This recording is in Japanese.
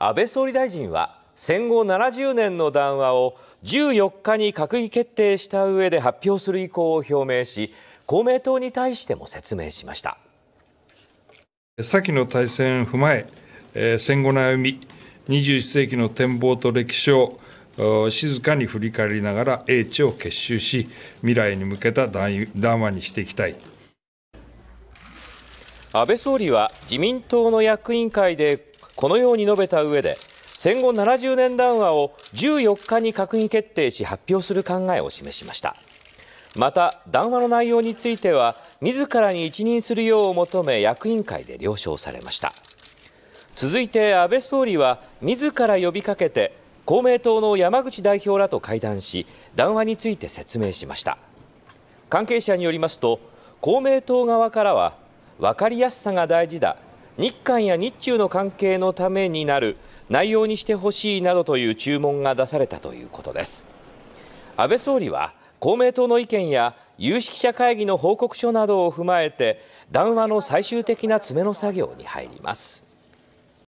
安倍総理大臣は戦後70年の談話を14日に閣議決定した上で発表する意向を表明し公明党に対しても説明しました先の大戦を踏まええ戦後の歩み21世紀の展望と歴史を静かに振り返りながら英知を結集し未来に向けた談話にしていきたい安倍総理は自民党の役員会でこのように述べた上で戦後70年談話を14日に閣議決定し発表する考えを示しましたまた談話の内容については自らに一任するよう求め役員会で了承されました続いて安倍総理は自ら呼びかけて公明党の山口代表らと会談し談話について説明しました関係者によりますと公明党側からは分かりやすさが大事だ日韓や日中の関係のためになる内容にしてほしいなどという注文が出されたということです安倍総理は公明党の意見や有識者会議の報告書などを踏まえて談話の最終的な詰めの作業に入ります